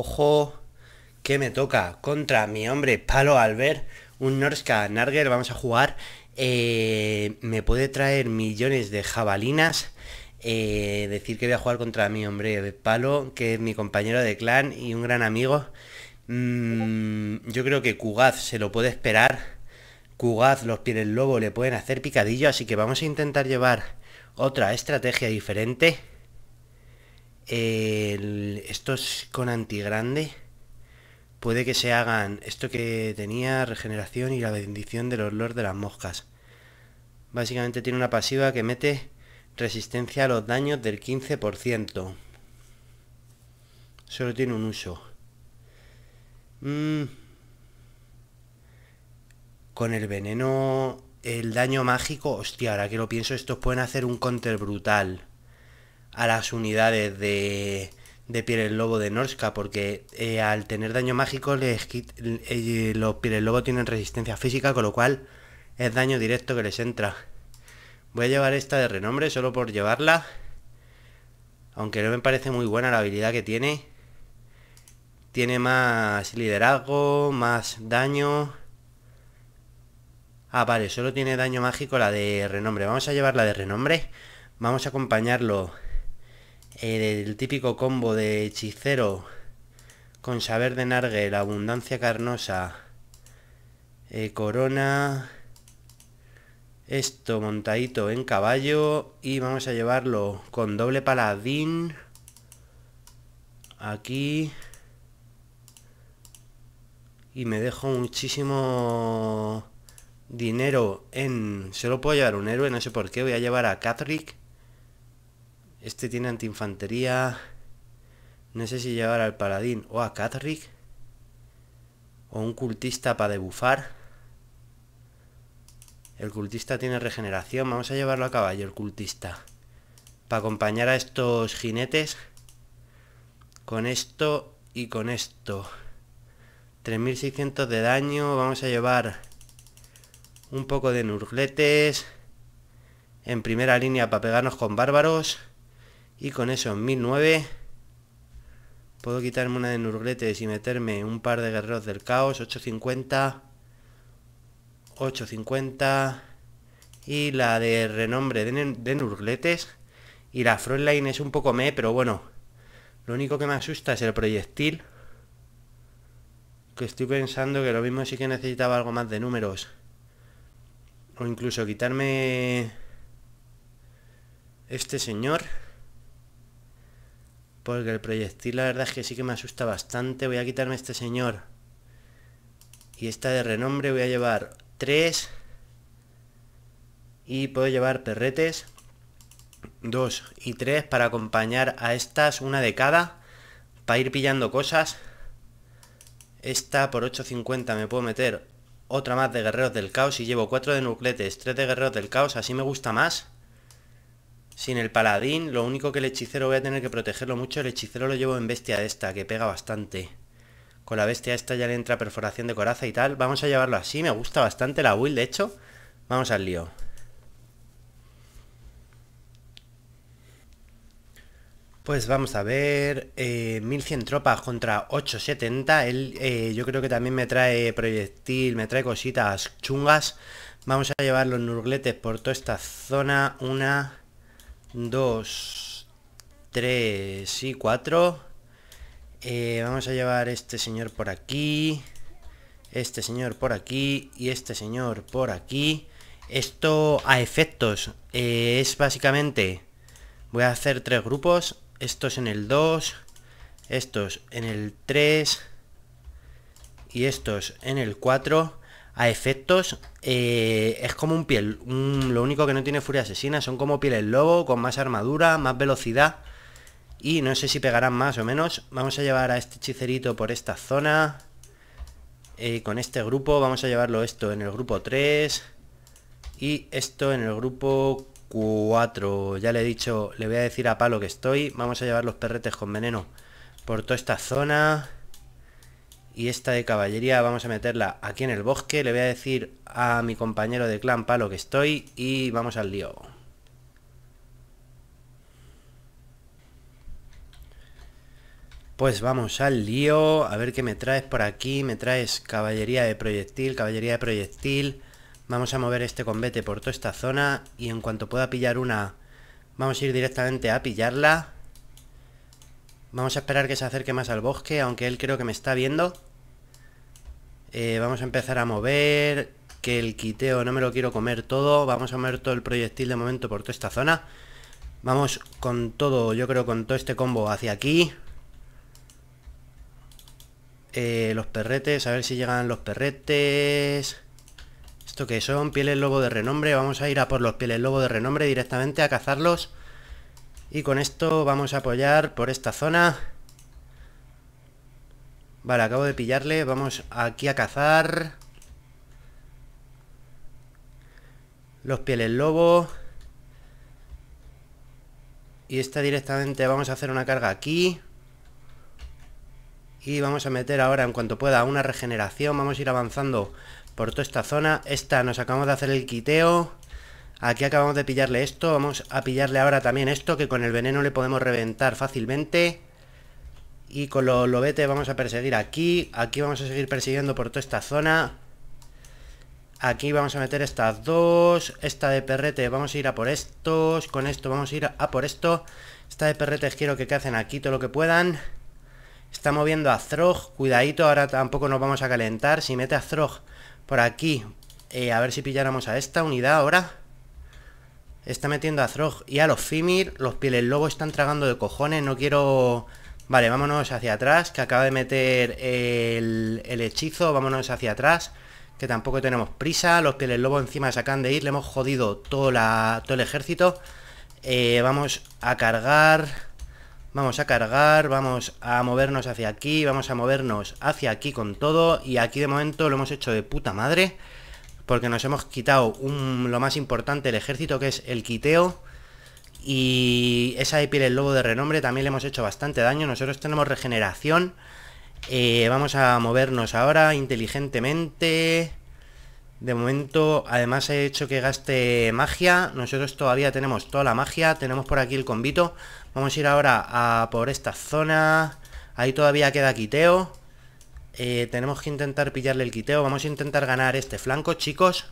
Ojo, que me toca contra mi hombre Palo Albert, un Norska Narger. Vamos a jugar. Eh, me puede traer millones de jabalinas. Eh, decir que voy a jugar contra mi hombre Palo, que es mi compañero de clan y un gran amigo. Mm, yo creo que Kugaz se lo puede esperar. Kugaz, los pieles lobo le pueden hacer picadillo, así que vamos a intentar llevar otra estrategia diferente estos con antigrande puede que se hagan esto que tenía regeneración y la bendición del olor de las moscas. Básicamente tiene una pasiva que mete resistencia a los daños del 15%. Solo tiene un uso. Mm. Con el veneno, el daño mágico, hostia, ahora que lo pienso, estos pueden hacer un counter brutal a las unidades de, de Piel Lobo de Norska, porque eh, al tener daño mágico, les eh, los Lobo tienen resistencia física, con lo cual es daño directo que les entra. Voy a llevar esta de renombre solo por llevarla. Aunque no me parece muy buena la habilidad que tiene. Tiene más liderazgo, más daño. Ah, vale, solo tiene daño mágico la de renombre. Vamos a llevar la de renombre. Vamos a acompañarlo eh, el típico combo de hechicero con saber de La abundancia carnosa, eh, corona, esto montadito en caballo y vamos a llevarlo con doble paladín aquí y me dejo muchísimo dinero en... lo puedo llevar un héroe, no sé por qué. Voy a llevar a Catrick. Este tiene antiinfantería. No sé si llevar al paladín o a Cathric. O un cultista para debufar. El cultista tiene regeneración. Vamos a llevarlo a caballo, el cultista. Para acompañar a estos jinetes. Con esto y con esto. 3600 de daño. Vamos a llevar un poco de nurgletes. En primera línea para pegarnos con bárbaros. Y con mil 1009 puedo quitarme una de Nurgletes y meterme un par de guerreros del caos. 850. 850. Y la de renombre de, de Nurgletes. Y la frontline es un poco me, pero bueno. Lo único que me asusta es el proyectil. Que estoy pensando que lo mismo sí que necesitaba algo más de números. O incluso quitarme... Este señor. Porque el proyectil la verdad es que sí que me asusta bastante. Voy a quitarme este señor. Y esta de renombre voy a llevar 3. Y puedo llevar perretes. 2 y 3 para acompañar a estas una de cada. Para ir pillando cosas. Esta por 8.50 me puedo meter otra más de guerreros del caos y llevo cuatro de nucletes, 3 de guerreros del caos, así me gusta más. Sin el paladín, lo único que el hechicero voy a tener que protegerlo mucho. El hechicero lo llevo en bestia de esta, que pega bastante. Con la bestia esta ya le entra perforación de coraza y tal. Vamos a llevarlo así, me gusta bastante la build, de hecho. Vamos al lío. Pues vamos a ver, 1100 eh, tropas contra 870, él eh, yo creo que también me trae proyectil, me trae cositas chungas. Vamos a llevar los nurgletes por toda esta zona, una, 2, 3 y 4. Eh, vamos a llevar este señor por aquí. Este señor por aquí. Y este señor por aquí. Esto a efectos eh, es básicamente... Voy a hacer tres grupos. Estos en el 2. Estos en el 3. Y estos en el 4 a efectos eh, es como un piel. lo único que no tiene furia asesina son como pieles lobo, con más armadura, más velocidad. Y no sé si pegarán más o menos. Vamos a llevar a este hechicerito por esta zona. Eh, con este grupo. Vamos a llevarlo esto en el grupo 3. Y esto en el grupo 4. Ya le he dicho, le voy a decir a Palo que estoy. Vamos a llevar los perretes con veneno por toda esta zona y esta de caballería vamos a meterla aquí en el bosque. Le voy a decir a mi compañero de clan palo que estoy y vamos al lío. Pues vamos al lío, a ver qué me traes por aquí, me traes caballería de proyectil, caballería de proyectil. Vamos a mover este combate por toda esta zona y en cuanto pueda pillar una, vamos a ir directamente a pillarla. Vamos a esperar que se acerque más al bosque, aunque él creo que me está viendo. Eh, vamos a empezar a mover, que el quiteo no me lo quiero comer todo. Vamos a mover todo el proyectil de momento por toda esta zona. Vamos con todo, yo creo, con todo este combo hacia aquí. Eh, los perretes, a ver si llegan los perretes. ¿Esto que son? Pieles lobo de renombre. Vamos a ir a por los pieles lobo de renombre directamente a cazarlos. Y con esto vamos a apoyar por esta zona. Vale, acabo de pillarle. Vamos aquí a cazar. Los pieles lobo. Y esta directamente vamos a hacer una carga aquí. Y vamos a meter ahora, en cuanto pueda, una regeneración. Vamos a ir avanzando por toda esta zona. Esta nos acabamos de hacer el quiteo. Aquí acabamos de pillarle esto. Vamos a pillarle ahora también esto, que con el veneno le podemos reventar fácilmente. Y con los lobetes vamos a perseguir aquí. Aquí vamos a seguir persiguiendo por toda esta zona. Aquí vamos a meter estas dos. Esta de perrete vamos a ir a por estos. Con esto vamos a ir a por esto. Esta de perretes quiero que hacen aquí todo lo que puedan. Está moviendo a Zrog. Cuidadito, ahora tampoco nos vamos a calentar. Si mete a Zrog por aquí, eh, a ver si pilláramos a esta unidad ahora. Está metiendo a Throg y a los Fimir. Los pieles lobo están tragando de cojones. No quiero Vale, vámonos hacia atrás, que acaba de meter el, hechizo, vámonos hacia atrás, que tampoco tenemos prisa, los pieles lobo encima sacan de ir, le hemos jodido todo, todo el ejército. Eh, vamos a cargar, vamos a cargar, vamos a movernos hacia aquí, vamos a movernos hacia aquí con todo, y aquí de momento lo hemos hecho de puta madre, porque nos hemos quitado lo más importante, del ejército, que es el quiteo. Y esa de piel el lobo de renombre también le hemos hecho bastante daño. Nosotros tenemos regeneración. Eh, vamos a movernos ahora inteligentemente. De momento, además he hecho que gaste magia. Nosotros todavía tenemos toda la magia. Tenemos por aquí el convito. Vamos a ir ahora a por esta zona. Ahí todavía queda quiteo. Eh, tenemos que intentar pillarle el quiteo. Vamos a intentar ganar este flanco, chicos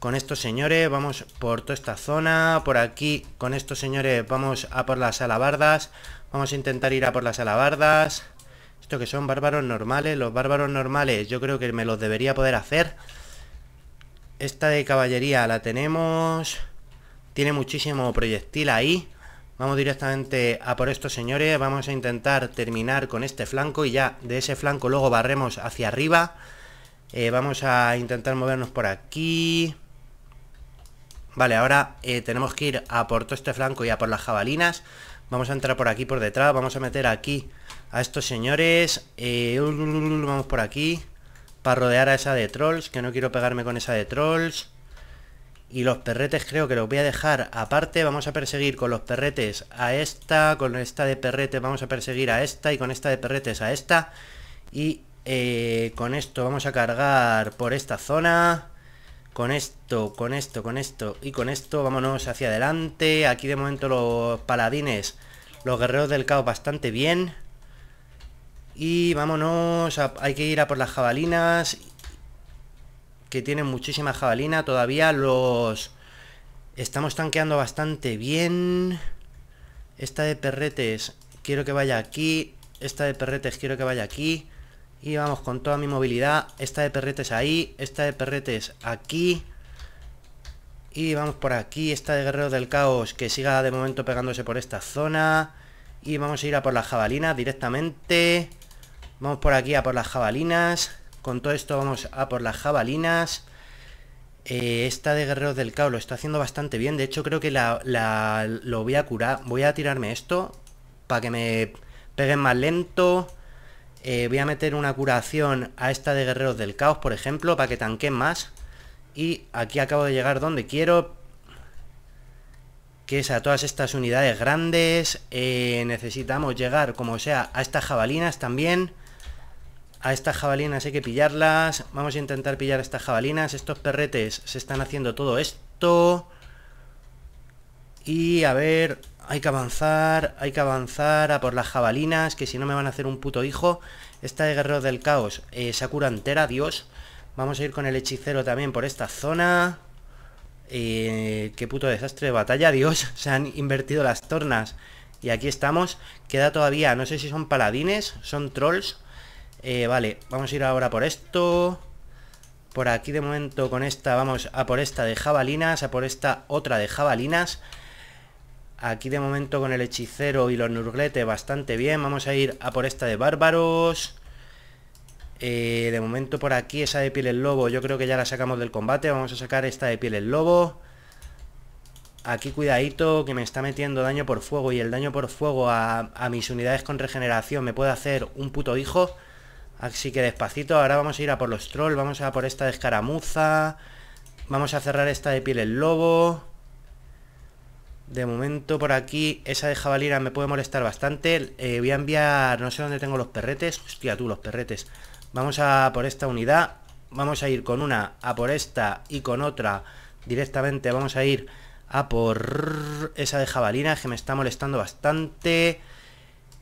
con estos señores vamos por toda esta zona, por aquí con estos señores vamos a por las alabardas, vamos a intentar ir a por las alabardas, esto que son bárbaros normales, los bárbaros normales yo creo que me los debería poder hacer, esta de caballería la tenemos, tiene muchísimo proyectil ahí, vamos directamente a por estos señores, vamos a intentar terminar con este flanco y ya de ese flanco luego barremos hacia arriba, eh, vamos a intentar movernos por aquí. Vale, ahora eh, tenemos que ir a por todo este flanco y a por las jabalinas. Vamos a entrar por aquí, por detrás. Vamos a meter aquí a estos señores. Eh, vamos por aquí. Para rodear a esa de trolls, que no quiero pegarme con esa de trolls. Y los perretes creo que los voy a dejar aparte. Vamos a perseguir con los perretes a esta. Con esta de perrete vamos a perseguir a esta. Y con esta de perretes a esta. Y eh, con esto vamos a cargar por esta zona. Con esto, con esto, con esto y con esto vámonos hacia adelante. Aquí de momento los paladines, los guerreros del caos bastante bien. Y vámonos, hay que ir a por las jabalinas, que tienen muchísima jabalina. Todavía los estamos tanqueando bastante bien. Esta de perretes quiero que vaya aquí. Esta de perretes quiero que vaya aquí. Y vamos con toda mi movilidad. Esta de perretes ahí. Esta de perretes aquí. Y vamos por aquí. Esta de guerreros del caos que siga de momento pegándose por esta zona. Y vamos a ir a por las jabalinas directamente. Vamos por aquí a por las jabalinas. Con todo esto vamos a por las jabalinas. Eh, esta de guerreros del caos lo está haciendo bastante bien. De hecho creo que la, lo voy a curar. Voy a tirarme esto para que me peguen más lento. Eh, voy a meter una curación a esta de guerreros del caos, por ejemplo, para que tanquen más. Y aquí acabo de llegar donde quiero. Que es a todas estas unidades grandes. Eh, necesitamos llegar, como sea, a estas jabalinas también. A estas jabalinas hay que pillarlas. Vamos a intentar pillar estas jabalinas. Estos perretes se están haciendo todo esto. Y a ver, hay que avanzar, hay que avanzar a por las jabalinas, que si no me van a hacer un puto hijo. Esta de Guerrero del Caos, esa eh, Sakura entera, Dios. Vamos a ir con el hechicero también por esta zona. Eh, qué puto desastre de batalla, Dios. Se han invertido las tornas. Y aquí estamos. Queda todavía, no sé si son paladines, son trolls. Eh, vale, vamos a ir ahora por esto. Por aquí de momento con esta vamos a por esta de jabalinas, a por esta otra de jabalinas. Aquí de momento con el hechicero y los nurgletes bastante bien. Vamos a ir a por esta de bárbaros. Eh, de momento por aquí esa de piel el lobo yo creo que ya la sacamos del combate. Vamos a sacar esta de piel el lobo. Aquí cuidadito que me está metiendo daño por fuego y el daño por fuego a, mis unidades con regeneración me puede hacer un puto hijo. Así que despacito, ahora vamos a ir a por los trolls, vamos a por esta de escaramuza, vamos a cerrar esta de piel el lobo. De momento por aquí esa de jabalina me puede molestar bastante. Eh, voy a enviar, no sé dónde tengo los perretes. Hostia, tú, los perretes. Vamos a por esta unidad. Vamos a ir con una a por esta y con otra directamente. Vamos a ir a por esa de jabalina que me está molestando bastante.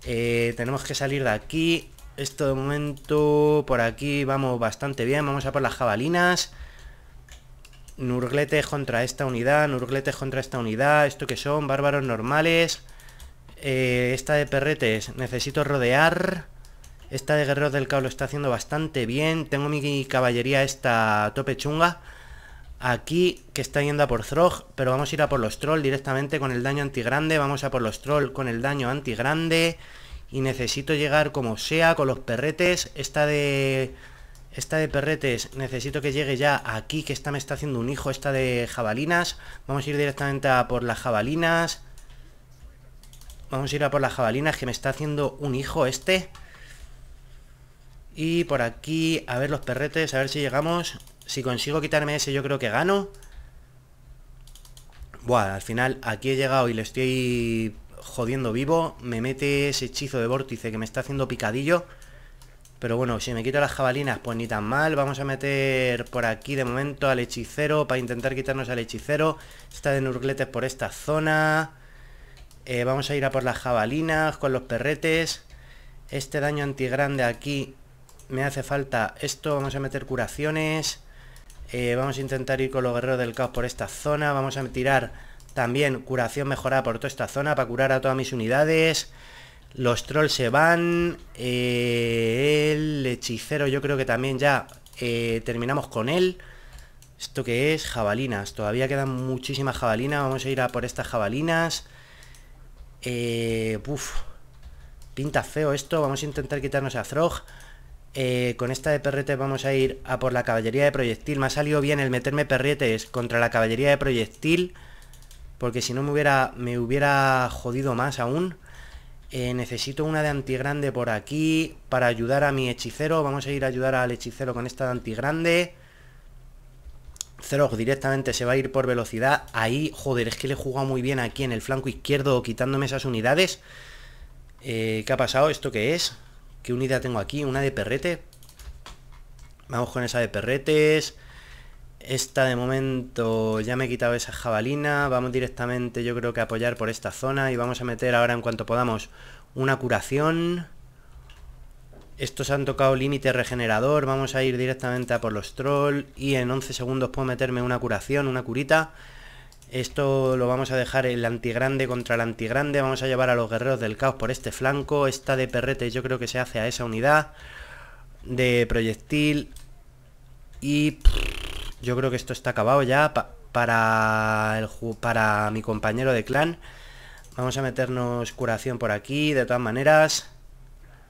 Eh, tenemos que salir de aquí. Esto de momento por aquí vamos bastante bien. Vamos a por las jabalinas. Nurgletes contra esta unidad, Nurgletes contra esta unidad, esto que son, bárbaros normales. Eh, esta de perretes, necesito rodear. Esta de guerreros del cabo lo está haciendo bastante bien. Tengo mi caballería esta tope chunga. Aquí, que está yendo a por Throg, pero vamos a ir a por los troll directamente con el daño antigrande. Vamos a por los trolls con el daño anti grande Y necesito llegar como sea con los perretes. Esta de esta de perretes, necesito que llegue ya aquí, que esta me está haciendo un hijo, esta de jabalinas. Vamos a ir directamente a por las jabalinas. Vamos a ir a por las jabalinas, que me está haciendo un hijo este. Y por aquí, a ver los perretes, a ver si llegamos. Si consigo quitarme ese, yo creo que gano. Buah, al final aquí he llegado y le estoy jodiendo vivo. Me mete ese hechizo de vórtice que me está haciendo picadillo. Pero bueno, si me quito las jabalinas, pues ni tan mal. Vamos a meter por aquí de momento al hechicero para intentar quitarnos al hechicero. Está de nurgletes por esta zona. Eh, vamos a ir a por las jabalinas con los perretes. Este daño antigrande aquí me hace falta esto. Vamos a meter curaciones. Eh, vamos a intentar ir con los guerreros del caos por esta zona. Vamos a tirar también curación mejorada por toda esta zona para curar a todas mis unidades. Los trolls se van. Eh, el hechicero yo creo que también ya eh, terminamos con él. ¿Esto que es? Jabalinas. Todavía quedan muchísimas jabalinas. Vamos a ir a por estas jabalinas. Eh, pinta feo esto. Vamos a intentar quitarnos a Frog. con esta de perretes vamos a ir a por la caballería de proyectil. Me ha salido bien el meterme perretes contra la caballería de proyectil. Porque si no me hubiera, me hubiera jodido más aún. Eh, necesito una de antigrande por aquí para ayudar a mi hechicero. Vamos a ir a ayudar al hechicero con esta de antigrande. Zerog directamente se va a ir por velocidad. Ahí, joder, es que le he jugado muy bien aquí en el flanco izquierdo quitándome esas unidades. Eh, ¿Qué ha pasado? ¿Esto qué es? ¿Qué unidad tengo aquí? ¿Una de perrete? Vamos con esa de perretes. Esta de momento ya me he quitado esa jabalina, vamos directamente yo creo que a apoyar por esta zona y vamos a meter ahora en cuanto podamos una curación. Estos han tocado límite regenerador, vamos a ir directamente a por los trolls. y en 11 segundos puedo meterme una curación, una curita. Esto lo vamos a dejar el antigrande contra el antigrande, vamos a llevar a los guerreros del caos por este flanco. Esta de perrete yo creo que se hace a esa unidad de proyectil y... Yo creo que esto está acabado ya para, para mi compañero de clan. Vamos a meternos curación por aquí, de todas maneras.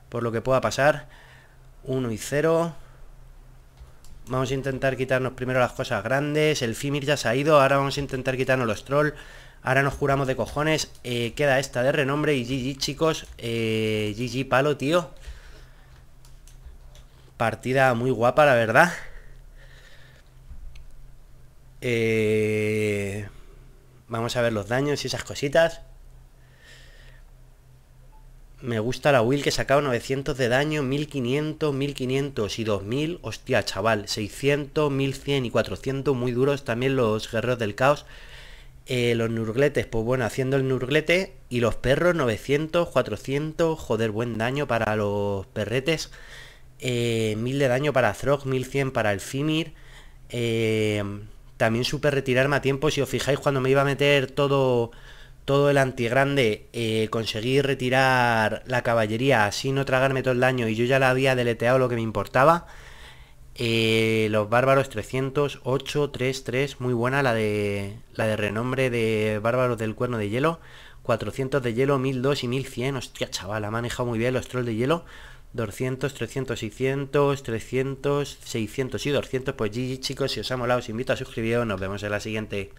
Por lo que pueda pasar. 1 y 0. Vamos a intentar quitarnos primero las cosas grandes. El Fimir ya se ha ido. Ahora vamos a intentar quitarnos los trolls Ahora nos juramos de cojones. Eh, queda esta de renombre y GG, chicos. GG eh, palo, tío. Partida muy guapa, la verdad. Eh, vamos a ver los daños y esas cositas. Me gusta la Will que sacado 900 de daño, 1500, 1500 y 2000. Hostia, chaval. 600, 1100 y 400. Muy duros también los guerreros del caos. Eh, los nurgletes, pues bueno, haciendo el nurglete. Y los perros, 900, 400. Joder, buen daño para los perretes. 1000 eh, de daño para Throg, 1100 para el Fimir. Eh, también supe retirarme a tiempo. Si os fijáis, cuando me iba a meter todo, todo el antigrande, eh, conseguí retirar la caballería así no tragarme todo el daño y yo ya la había deleteado lo que me importaba. Eh, los bárbaros 308, 3, 3, muy buena la de, la de renombre de bárbaros del cuerno de hielo. 400 de hielo, 1002 y 1100. Hostia, chaval, ha manejado muy bien los trolls de hielo. 200, 300, 600, 300, 600 y 200. Pues GG chicos, si os ha molado os invito a suscribiros, nos vemos en la siguiente.